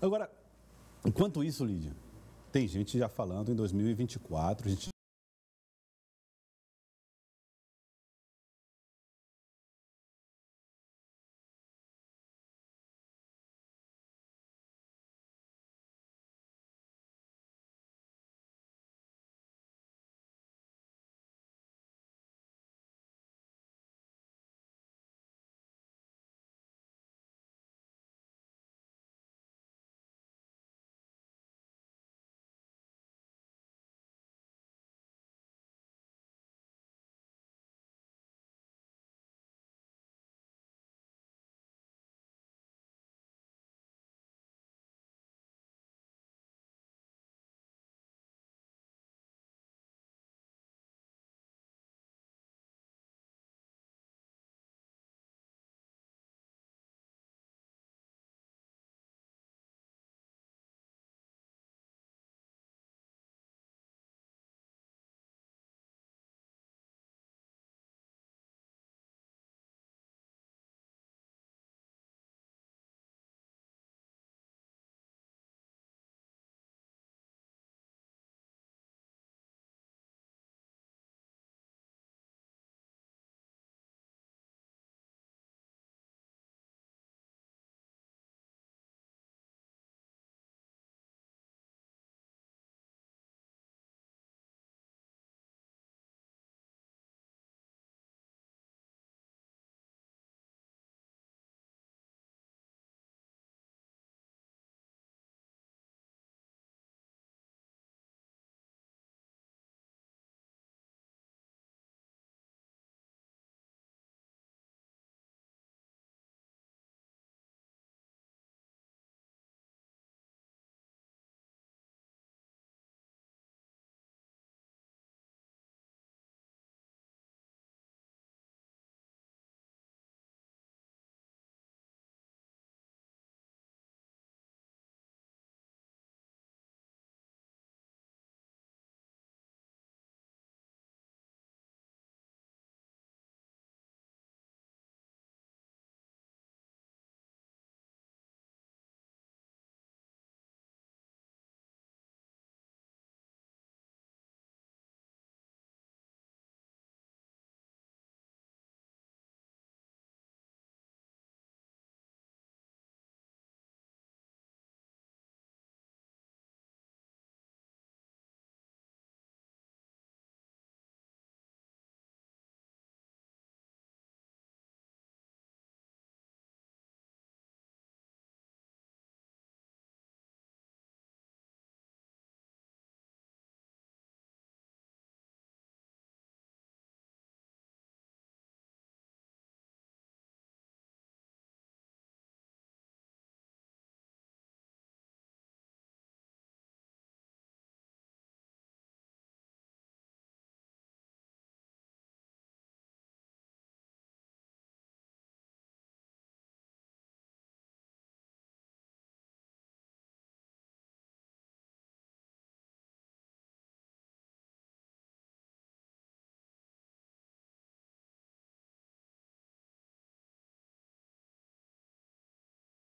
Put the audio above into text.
Agora, enquanto isso, Lídia, tem gente já falando em 2024, a gente